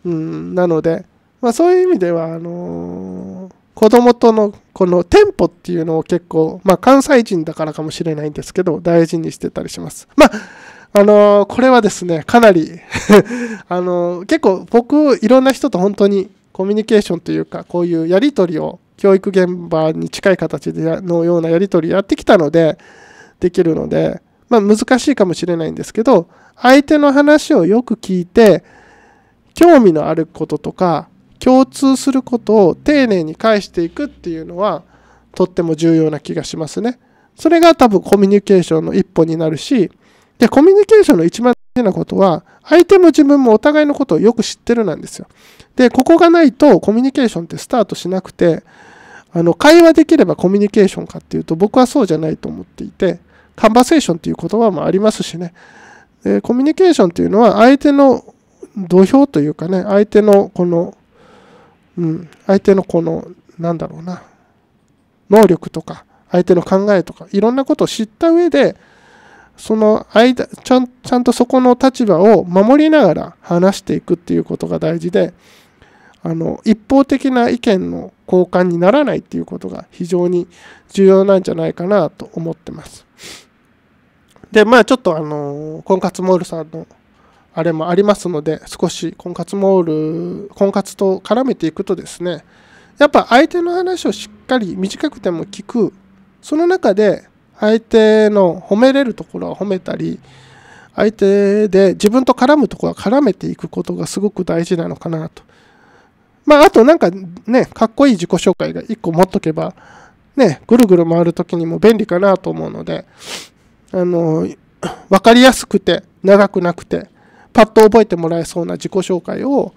うん、なので、まあ、そういう意味では、あのー、子供とのこのテンポっていうのを結構、まあ、関西人だからかもしれないんですけど、大事にしてたりします。まああのー、これはですね、かなり あのー、結構僕、いろんな人と本当にコミュニケーションというかこういうやり取りを教育現場に近い形でのようなやり取りやってきたのでできるので、まあ、難しいかもしれないんですけど相手の話をよく聞いて興味のあることとか共通することを丁寧に返していくっていうのはとっても重要な気がしますね。それが多分コミュニケーションの一歩になるしで、コミュニケーションの一番大事なことは、相手も自分もお互いのことをよく知ってるなんですよ。で、ここがないとコミュニケーションってスタートしなくて、あの、会話できればコミュニケーションかっていうと、僕はそうじゃないと思っていて、カンバセーションっていう言葉もありますしね。でコミュニケーションっていうのは、相手の土俵というかね、相手のこの、うん、相手のこの、なんだろうな、能力とか、相手の考えとか、いろんなことを知った上で、その間ちゃん、ちゃんとそこの立場を守りながら話していくっていうことが大事で、あの、一方的な意見の交換にならないっていうことが非常に重要なんじゃないかなと思ってます。で、まあちょっとあの、婚活モールさんのあれもありますので、少し婚活モール、婚活と絡めていくとですね、やっぱ相手の話をしっかり短くても聞く、その中で相手の褒めれるところは褒めたり相手で自分と絡むところは絡めていくことがすごく大事なのかなと。まあ、あとなんかね、かっこいい自己紹介が1個持っとけば、ね、ぐるぐる回る時にも便利かなと思うので、あの、分かりやすくて、長くなくて、パッと覚えてもらえそうな自己紹介を、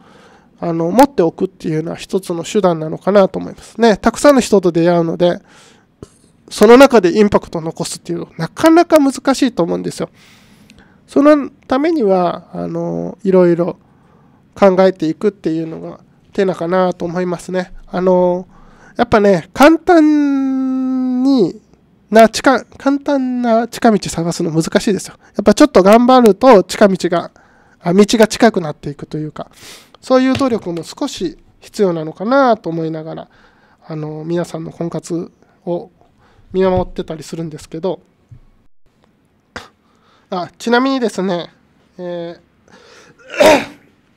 あの、持っておくっていうのは一つの手段なのかなと思いますね。たくさんの人と出会うので、その中でインパクトを残すっていうのはなかなか難しいと思うんですよ。そのためにはあのいろいろ考えていくっていうのが手なかなと思いますね。あのやっぱね簡単にな近簡単な近道探すの難しいですよ。やっぱちょっと頑張ると近道があ道が近くなっていくというかそういう努力も少し必要なのかなと思いながらあの皆さんの婚活を見守ってたりするんですけどあちなみにですねえー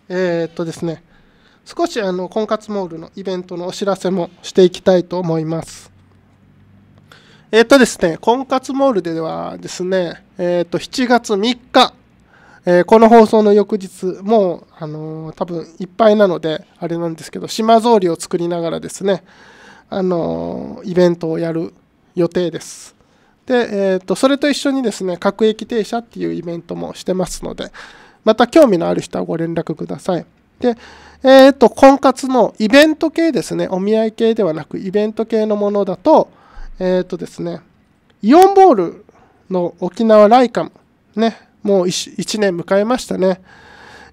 えっとですね少しあの婚活モールのイベントのお知らせもしていきたいと思いますえっ、とですね婚活モールではですねえっ、と7月3日えー、この放送の翌日、もう、あのー、多分いっぱいなので、あれなんですけど、島ぞうりを作りながらですね、あのー、イベントをやる予定です。で、えーと、それと一緒にですね、各駅停車っていうイベントもしてますので、また興味のある人はご連絡ください。で、えっ、ー、と、婚活のイベント系ですね、お見合い系ではなく、イベント系のものだと、えっ、ー、とですね、イオンボールの沖縄ライカム、ね、もう 1, 1年迎えましたね。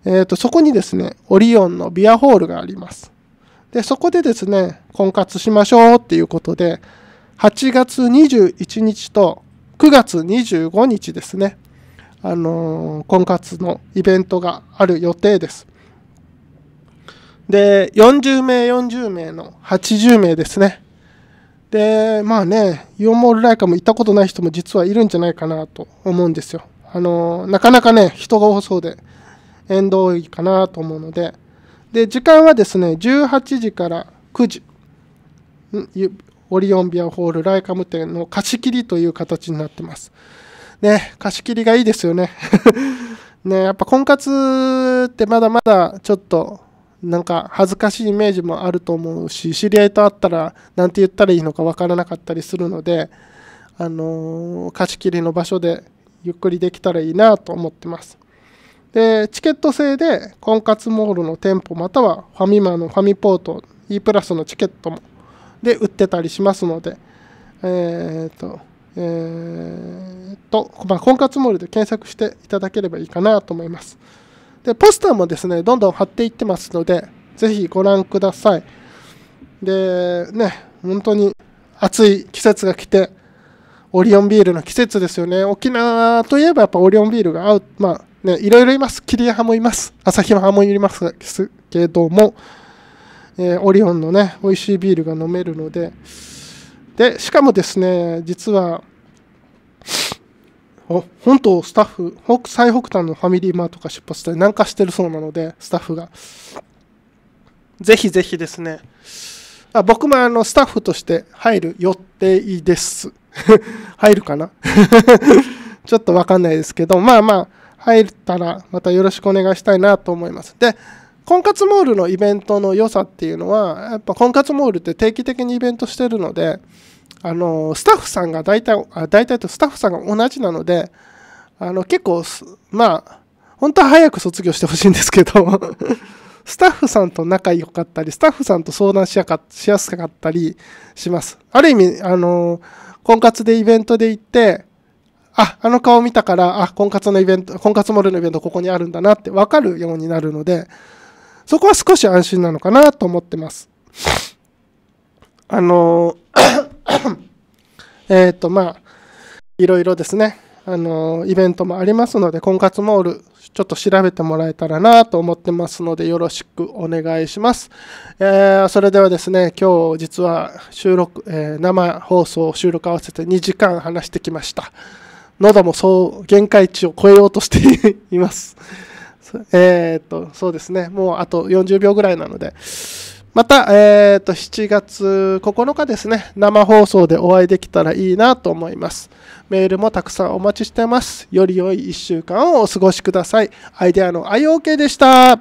えっ、ー、と、そこにですね、オリオンのビアホールがあります。で、そこでですね、婚活しましょうっていうことで、8月21日と9月25日ですね、あのー、婚活のイベントがある予定です。で、40名、40名の80名ですね。で、まあね、イオンモールライカも行ったことない人も実はいるんじゃないかなと思うんですよ。あのー、なかなかね、人が多そうで、縁遠いかなと思うので、で、時間はですね、18時から9時。オリオンビアホールライカム店の貸し切りという形になってます。ね、貸し切りがいいですよね。ね、やっぱ婚活ってまだまだちょっとなんか恥ずかしいイメージもあると思うし、知り合いと会ったら何て言ったらいいのかわからなかったりするので、あのー、貸し切りの場所でゆっくりできたらいいなと思ってます。で、チケット制で婚活モールの店舗またはファミマのファミポート E プラスのチケットもで売ってたりしますので、えっ、ー、と、えー、と、まあ、婚活モールで検索していただければいいかなと思います。で、ポスターもですね、どんどん貼っていってますので、ぜひご覧ください。で、ね、本当に暑い季節が来て、オリオンビールの季節ですよね。沖縄といえばやっぱオリオンビールが合う。まあね、いろいろいます。キリア派もいます。朝日派もいますけども、えー、オリオンのね、美味しいビールが飲めるので、で、しかもですね、実は、本当、スタッフ、北最北端のファミリーマートが出発で南下してるそうなので、スタッフが。ぜひぜひですね、あ僕もあのスタッフとして入る予定です。入るかな ちょっとわかんないですけど、まあまあ、入ったらまたよろしくお願いしたいなと思います。で、婚活モールのイベントの良さっていうのはやっぱ婚活モールって定期的にイベントしてるのであのスタッフさんが大体あ大体とスタッフさんが同じなのであの結構まあ本当は早く卒業してほしいんですけど スタッフさんと仲良かったりスタッフさんと相談しやかしやすかったりしますある意味あの婚活でイベントで行ってあ、あの顔見たから、あ、婚活のイベント、婚活モールのイベントここにあるんだなって分かるようになるので、そこは少し安心なのかなと思ってます。あの えっと、まあ、いろいろですね、あのイベントもありますので、婚活モール、ちょっと調べてもらえたらなと思ってますので、よろしくお願いします。えー、それではですね、今日実は収録、えー、生放送収録合わせて2時間話してきました。喉もそう限界値を超えようとしています。えー、っと、そうですね。もうあと40秒ぐらいなので。また、えー、っと、7月9日ですね。生放送でお会いできたらいいなと思います。メールもたくさんお待ちしてます。より良い1週間をお過ごしください。アイデアの IOK でした。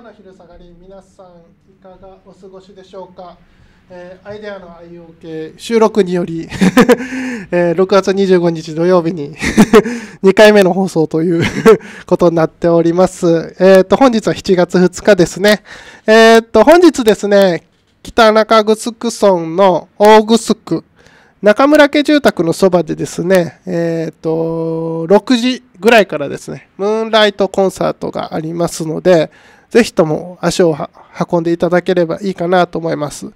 かの昼下がり皆さんいかがお過ごしでしょうか、えー、アイデアの IOK 収録により えー、6月25日土曜日に2 回目の放送という ことになっております。えー、と、本日は7月2日ですね。えー、と、本日ですね、北中城村の大城中村家住宅のそばでですね、えー、と、6時ぐらいからですね、ムーンライトコンサートがありますので、ぜひとも足を運んでいただければいいかなと思います。